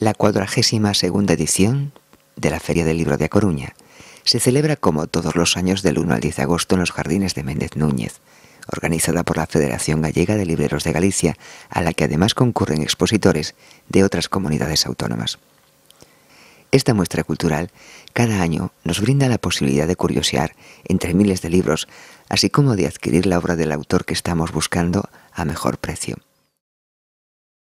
La 42 edición de la Feria del Libro de A Coruña se celebra como todos los años del 1 al 10 de agosto en los jardines de Méndez Núñez, organizada por la Federación Gallega de Libreros de Galicia, a la que además concurren expositores de otras comunidades autónomas. Esta muestra cultural cada año nos brinda la posibilidad de curiosear entre miles de libros, así como de adquirir la obra del autor que estamos buscando a mejor precio.